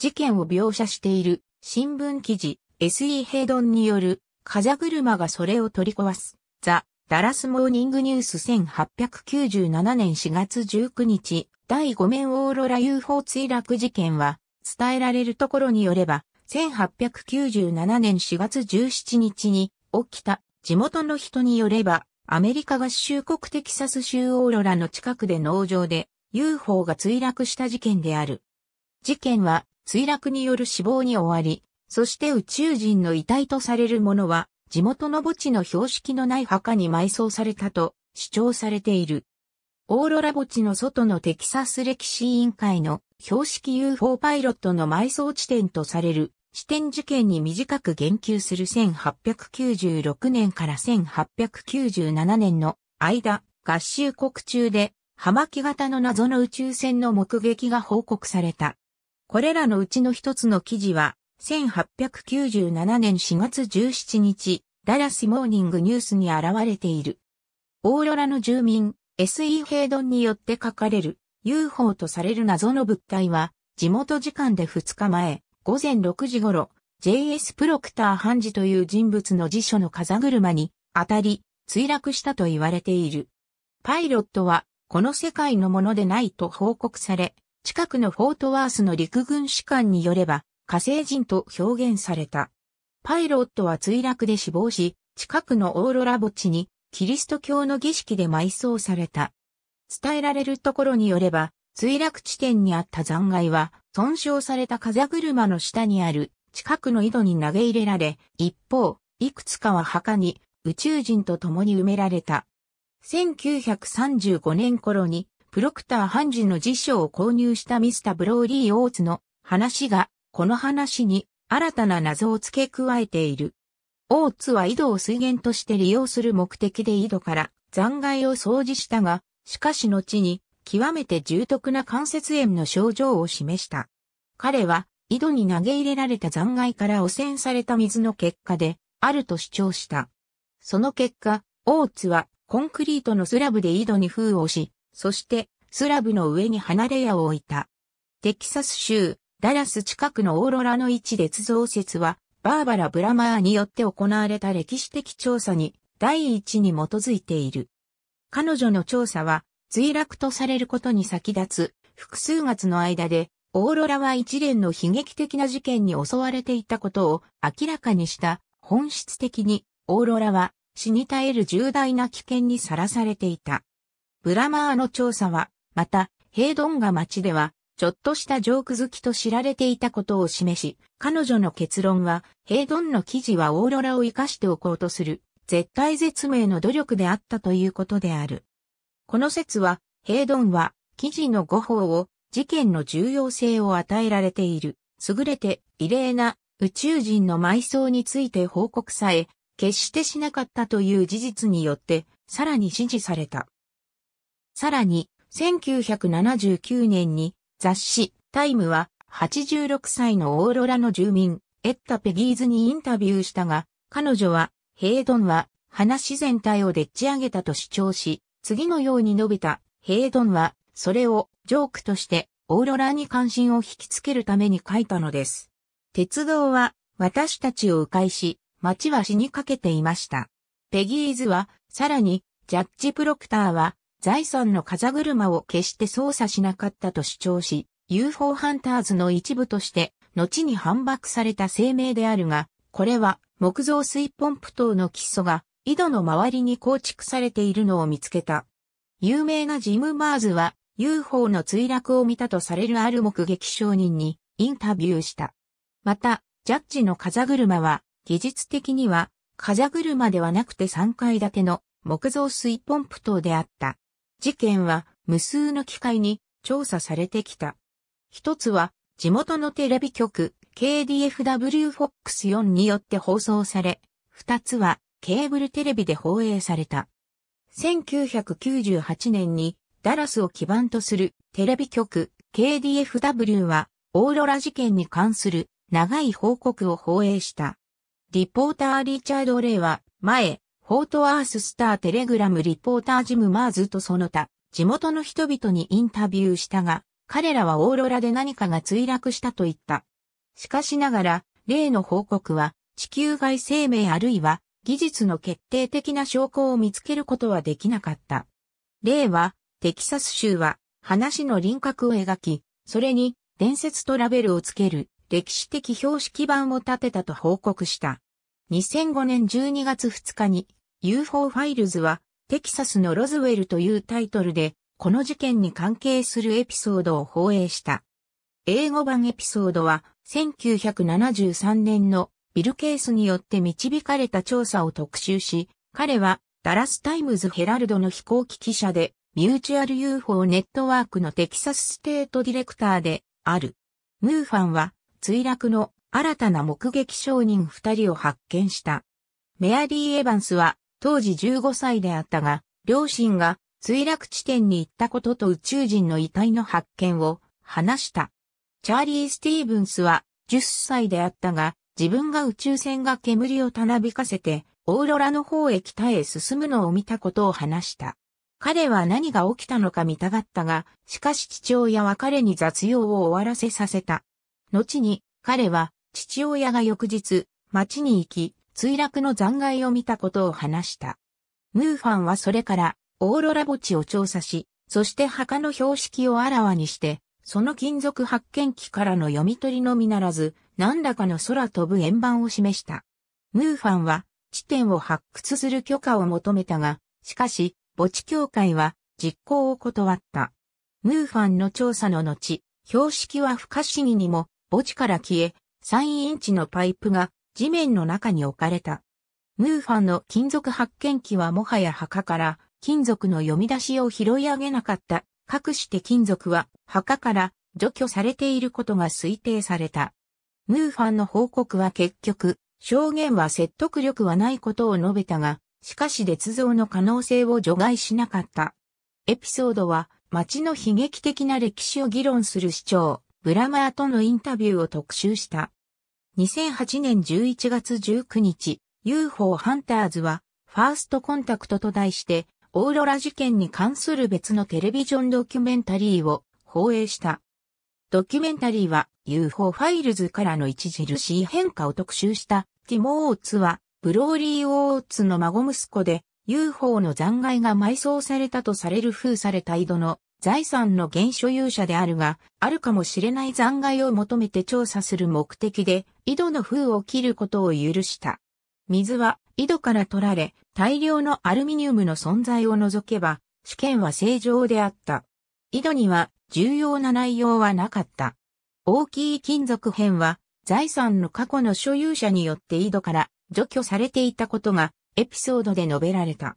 事件を描写している新聞記事 S.E. ヘイドンによる風車がそれを取り壊すザ・ダラスモーニングニュース1897年4月19日第5面オーロラ UFO 墜落事件は伝えられるところによれば1897年4月17日に起きた地元の人によればアメリカ合衆国テキサス州オーロラの近くで農場で UFO が墜落した事件である。事件は墜落による死亡に終わり、そして宇宙人の遺体とされるものは、地元の墓地の標識のない墓に埋葬されたと主張されている。オーロラ墓地の外のテキサス歴史委員会の標識 UFO パイロットの埋葬地点とされる視点事件に短く言及する1896年から1897年の間、合衆国中で葉巻型の謎の宇宙船の目撃が報告された。これらのうちの一つの記事は、1897年4月17日、ダラスモーニングニュースに現れている。オーロラの住民、S.E. ヘイドンによって書かれる UFO とされる謎の物体は、地元時間で2日前、午前6時頃、J.S. プロクター・ハンジという人物の辞書の風車に当たり、墜落したと言われている。パイロットは、この世界のものでないと報告され、近くのフォートワースの陸軍士官によれば、火星人と表現された。パイロットは墜落で死亡し、近くのオーロラ墓地にキリスト教の儀式で埋葬された。伝えられるところによれば、墜落地点にあった残骸は、損傷された風車の下にある近くの井戸に投げ入れられ、一方、いくつかは墓に宇宙人と共に埋められた。1935年頃にプロクター・ハンジの辞書を購入したミスタ・ブローリー・オーツの話が、この話に新たな謎を付け加えている。オーツは井戸を水源として利用する目的で井戸から残骸を掃除したが、しかし後に極めて重篤な関節炎の症状を示した。彼は井戸に投げ入れられた残骸から汚染された水の結果であると主張した。その結果、オーツはコンクリートのスラブで井戸に封をし、そして、スラブの上に離れ屋を置いた。テキサス州、ダラス近くのオーロラの位置列増説は、バーバラ・ブラマーによって行われた歴史的調査に第一に基づいている。彼女の調査は、墜落とされることに先立つ、複数月の間で、オーロラは一連の悲劇的な事件に襲われていたことを明らかにした。本質的に、オーロラは死に絶える重大な危険にさらされていた。ブラマーの調査は、また、ヘイドンが街では、ちょっとしたジョーク好きと知られていたことを示し、彼女の結論は、ヘイドンの記事はオーロラを生かしておこうとする、絶体絶命の努力であったということである。この説は、ヘイドンは、記事の誤報を、事件の重要性を与えられている、優れて、異例な、宇宙人の埋葬について報告さえ、決してしなかったという事実によって、さらに支持された。さらに、1979年に雑誌タイムは86歳のオーロラの住民、エッタ・ペギーズにインタビューしたが、彼女は、ヘイドンは話全体をでっち上げたと主張し、次のように述べた、ヘイドンは、それをジョークとしてオーロラに関心を引きつけるために書いたのです。鉄道は私たちを迂回し、街は死にかけていました。ペギーズは、さらに、ジャッジ・プロクターは、財産の風車を決して操作しなかったと主張し、UFO ハンターズの一部として、後に反駁された声明であるが、これは木造水ポンプ等の基礎が井戸の周りに構築されているのを見つけた。有名なジム・マーズは UFO の墜落を見たとされるある目撃証人にインタビューした。また、ジャッジの風車は、技術的には風車ではなくて3階建ての木造水ポンプ等であった。事件は無数の機会に調査されてきた。一つは地元のテレビ局 KDFW-FOX4 によって放送され、二つはケーブルテレビで放映された。1998年にダラスを基盤とするテレビ局 KDFW はオーロラ事件に関する長い報告を放映した。リポーターリチャード・レイは前フォートアーススターテレグラムリポータージム・マーズとその他、地元の人々にインタビューしたが、彼らはオーロラで何かが墜落したと言った。しかしながら、例の報告は、地球外生命あるいは、技術の決定的な証拠を見つけることはできなかった。例は、テキサス州は、話の輪郭を描き、それに、伝説とラベルをつける、歴史的標識板を立てたと報告した。2005年12月2日に、UFO ファイルズは、テキサスのロズウェルというタイトルで、この事件に関係するエピソードを放映した。英語版エピソードは、1973年のビル・ケースによって導かれた調査を特集し、彼は、ダラス・タイムズ・ヘラルドの飛行機記者で、ミューチュアル UFO ネットワークのテキサスステートディレクターである。ムーファンは墜落の新たな目撃証人二人を発見した。メアリー・エヴァンスは当時15歳であったが、両親が墜落地点に行ったことと宇宙人の遺体の発見を話した。チャーリー・スティーブンスは10歳であったが、自分が宇宙船が煙をたなびかせて、オーロラの方へ北へ進むのを見たことを話した。彼は何が起きたのか見たがったが、しかし父親は彼に雑用を終わらせさせた。後に、彼は、父親が翌日、町に行き、墜落の残骸を見たことを話した。ムーファンはそれからオーロラ墓地を調査し、そして墓の標識をあらわにして、その金属発見機からの読み取りのみならず、何らかの空飛ぶ円盤を示した。ムーファンは地点を発掘する許可を求めたが、しかし、墓地協会は実行を断った。ムーファンの調査の後、標識は不可思議にも墓地から消え、3インチのパイプが地面の中に置かれた。ムーファンの金属発見機はもはや墓から金属の読み出しを拾い上げなかった。かくして金属は墓から除去されていることが推定された。ムーファンの報告は結局、証言は説得力はないことを述べたが、しかし絶造の可能性を除外しなかった。エピソードは、街の悲劇的な歴史を議論する市長、ブラマーとのインタビューを特集した。2008年11月19日、UFO ハンターズは、ファーストコンタクトと題して、オーロラ事件に関する別のテレビジョンドキュメンタリーを放映した。ドキュメンタリーは UFO ファイルズからの著しい変化を特集したティモ・オーツはブローリー・オーツの孫息子で UFO の残骸が埋葬されたとされる封された井戸の財産の現所有者であるが、あるかもしれない残骸を求めて調査する目的で井戸の封を切ることを許した。水は井戸から取られ、大量のアルミニウムの存在を除けば、試験は正常であった。井戸には重要な内容はなかった。大きい金属片は財産の過去の所有者によって井戸から除去されていたことがエピソードで述べられた。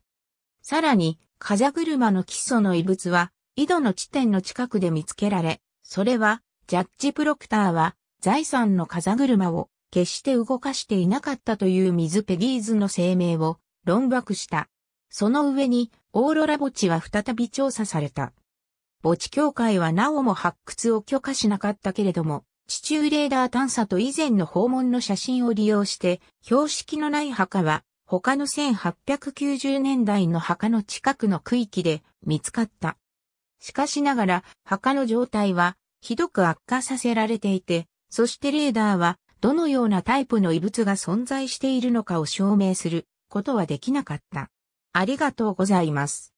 さらに、風車の基礎の遺物は井戸の地点の近くで見つけられ、それはジャッジプロクターは財産の風車を決して動かしていなかったという水ペギーズの声明を論爆した。その上に、オーロラ墓地は再び調査された。墓地協会はなおも発掘を許可しなかったけれども、地中レーダー探査と以前の訪問の写真を利用して、標識のない墓は、他の1890年代の墓の近くの区域で見つかった。しかしながら、墓の状態は、ひどく悪化させられていて、そしてレーダーはどのようなタイプの異物が存在しているのかを証明することはできなかった。ありがとうございます。